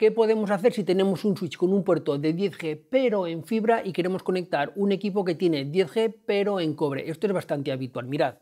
¿Qué podemos hacer si tenemos un switch con un puerto de 10G pero en fibra y queremos conectar un equipo que tiene 10G pero en cobre? Esto es bastante habitual, mirad.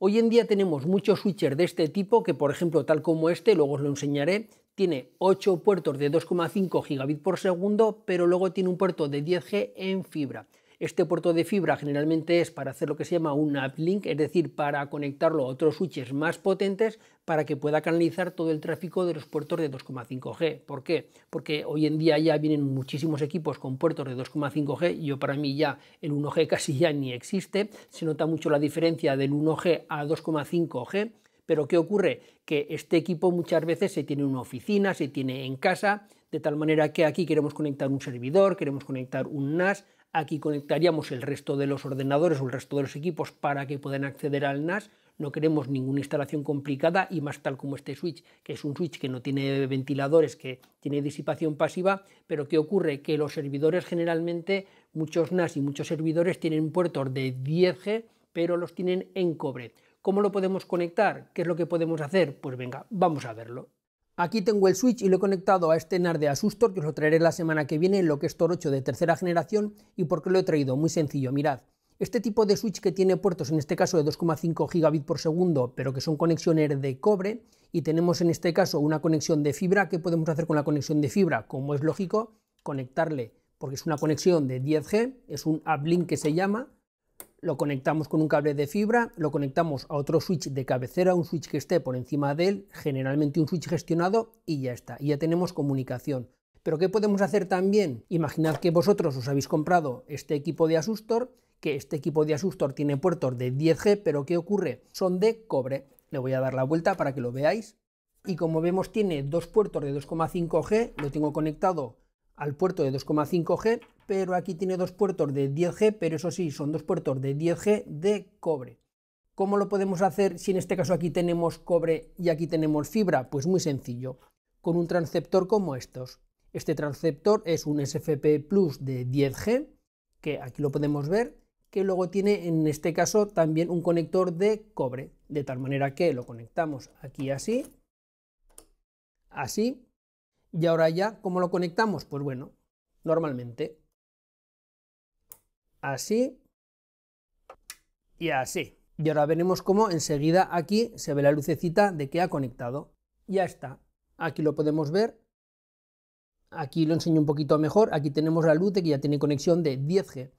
Hoy en día tenemos muchos switchers de este tipo que, por ejemplo, tal como este, luego os lo enseñaré, tiene 8 puertos de 2,5 gigabit por segundo, pero luego tiene un puerto de 10G en fibra. Este puerto de fibra generalmente es para hacer lo que se llama un uplink, es decir, para conectarlo a otros switches más potentes para que pueda canalizar todo el tráfico de los puertos de 2,5G. ¿Por qué? Porque hoy en día ya vienen muchísimos equipos con puertos de 2,5G. Yo para mí ya el 1G casi ya ni existe. Se nota mucho la diferencia del 1G a 2,5G. Pero ¿qué ocurre? Que este equipo muchas veces se tiene en una oficina, se tiene en casa, de tal manera que aquí queremos conectar un servidor, queremos conectar un NAS, Aquí conectaríamos el resto de los ordenadores o el resto de los equipos para que puedan acceder al NAS. No queremos ninguna instalación complicada y más tal como este switch, que es un switch que no tiene ventiladores, que tiene disipación pasiva, pero ¿qué ocurre? Que los servidores generalmente, muchos NAS y muchos servidores tienen puertos de 10G, pero los tienen en cobre. ¿Cómo lo podemos conectar? ¿Qué es lo que podemos hacer? Pues venga, vamos a verlo. Aquí tengo el Switch y lo he conectado a este NAR de Asustor, que os lo traeré la semana que viene lo que es Tor 8 de tercera generación. ¿Y por qué lo he traído? Muy sencillo, mirad. Este tipo de switch que tiene puertos, en este caso de 2,5 gigabit por segundo, pero que son conexiones de cobre, y tenemos en este caso una conexión de fibra. ¿Qué podemos hacer con la conexión de fibra? Como es lógico, conectarle, porque es una conexión de 10G, es un uplink que se llama, lo conectamos con un cable de fibra, lo conectamos a otro switch de cabecera, un switch que esté por encima de él, generalmente un switch gestionado y ya está, y ya tenemos comunicación. Pero ¿qué podemos hacer también? Imaginad que vosotros os habéis comprado este equipo de Asustor, que este equipo de Asustor tiene puertos de 10G, pero ¿qué ocurre? Son de cobre. Le voy a dar la vuelta para que lo veáis. Y como vemos tiene dos puertos de 2,5G, lo tengo conectado al puerto de 2,5G, pero aquí tiene dos puertos de 10G, pero eso sí, son dos puertos de 10G de cobre. ¿Cómo lo podemos hacer si en este caso aquí tenemos cobre y aquí tenemos fibra? Pues muy sencillo, con un transceptor como estos. Este transceptor es un SFP Plus de 10G, que aquí lo podemos ver, que luego tiene en este caso también un conector de cobre, de tal manera que lo conectamos aquí así, así, y ahora ya, ¿cómo lo conectamos? Pues bueno, normalmente. Así y así. Y ahora veremos cómo enseguida aquí se ve la lucecita de que ha conectado. Ya está. Aquí lo podemos ver. Aquí lo enseño un poquito mejor. Aquí tenemos la luz de que ya tiene conexión de 10G.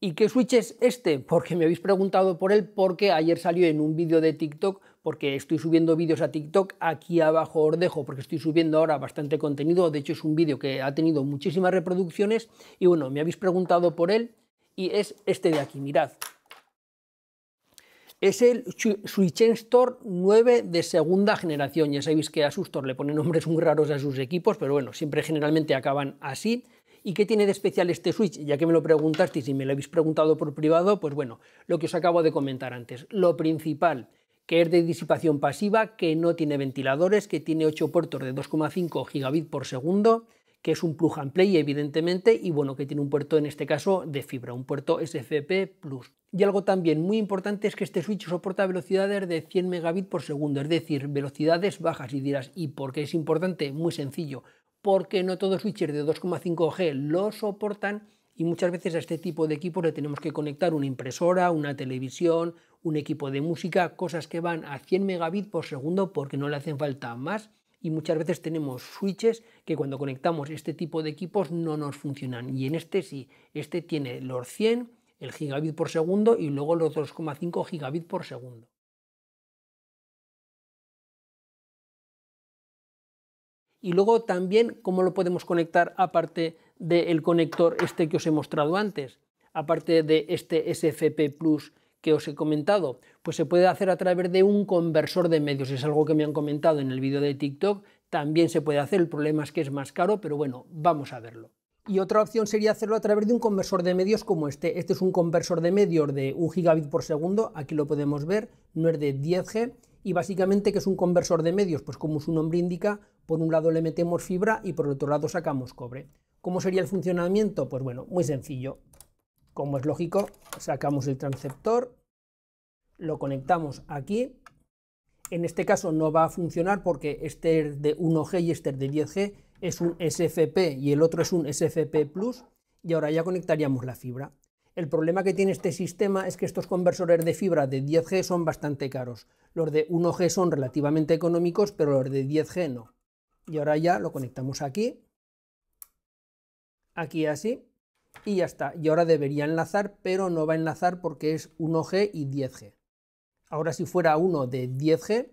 ¿Y qué switch es este? Porque me habéis preguntado por él porque ayer salió en un vídeo de TikTok porque estoy subiendo vídeos a TikTok, aquí abajo os dejo, porque estoy subiendo ahora bastante contenido, de hecho es un vídeo que ha tenido muchísimas reproducciones, y bueno, me habéis preguntado por él, y es este de aquí, mirad. Es el Switchen Store 9 de segunda generación. Ya sabéis que a Sustor le pone nombres muy raros a sus equipos, pero bueno, siempre generalmente acaban así. ¿Y qué tiene de especial este Switch? Ya que me lo preguntasteis y me lo habéis preguntado por privado, pues bueno, lo que os acabo de comentar antes. Lo principal que es de disipación pasiva, que no tiene ventiladores, que tiene 8 puertos de 2,5 gigabit por segundo, que es un plug and play evidentemente y bueno, que tiene un puerto en este caso de fibra, un puerto SFP+. Y algo también muy importante es que este switch soporta velocidades de 100 megabits por segundo, es decir, velocidades bajas y dirás, ¿y por qué es importante? Muy sencillo, porque no todos los switches de 2,5G lo soportan y muchas veces a este tipo de equipos le tenemos que conectar una impresora, una televisión, un equipo de música, cosas que van a 100 megabits por segundo porque no le hacen falta más y muchas veces tenemos switches que cuando conectamos este tipo de equipos no nos funcionan y en este sí, este tiene los 100, el gigabit por segundo y luego los 2,5 gigabit por segundo. Y luego también cómo lo podemos conectar aparte del conector este que os he mostrado antes, aparte de este SFP Plus que os he comentado, pues se puede hacer a través de un conversor de medios. Es algo que me han comentado en el vídeo de TikTok. También se puede hacer, el problema es que es más caro, pero bueno, vamos a verlo. Y otra opción sería hacerlo a través de un conversor de medios como este. Este es un conversor de medios de 1 gigabit por segundo, aquí lo podemos ver, no es de 10G, y básicamente que es un conversor de medios, pues como su nombre indica, por un lado le metemos fibra y por otro lado sacamos cobre. ¿Cómo sería el funcionamiento? Pues bueno, muy sencillo. Como es lógico, sacamos el transceptor, lo conectamos aquí. En este caso no va a funcionar porque este de 1G y este de 10G, es un SFP y el otro es un SFP+, y ahora ya conectaríamos la fibra. El problema que tiene este sistema es que estos conversores de fibra de 10G son bastante caros. Los de 1G son relativamente económicos, pero los de 10G no. Y ahora ya lo conectamos aquí, aquí así, y ya está. Y ahora debería enlazar, pero no va a enlazar porque es 1G y 10G. Ahora si fuera uno de 10G,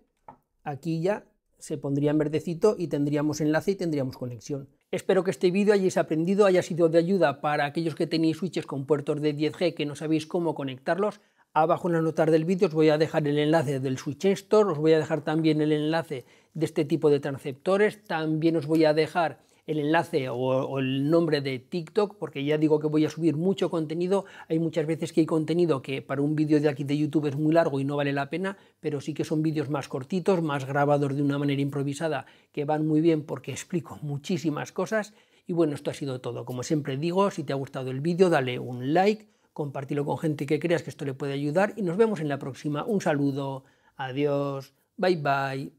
aquí ya se pondría en verdecito y tendríamos enlace y tendríamos conexión. Espero que este vídeo hayáis aprendido, haya sido de ayuda para aquellos que tenéis switches con puertos de 10G que no sabéis cómo conectarlos. Abajo en la notas del vídeo os voy a dejar el enlace del Switch Store, os voy a dejar también el enlace de este tipo de transceptores, también os voy a dejar el enlace o, el nombre de TikTok, porque ya digo que voy a subir mucho contenido. Hay muchas veces que hay contenido que para un vídeo de aquí de YouTube es muy largo y no vale la pena, pero sí que son vídeos más cortitos, más grabados de una manera improvisada, que van muy bien porque explico muchísimas cosas. Y bueno, esto ha sido todo. Como siempre digo, si te ha gustado el vídeo, dale un like, compártelo con gente que creas que esto le puede ayudar y nos vemos en la próxima. Un saludo, adiós, bye bye.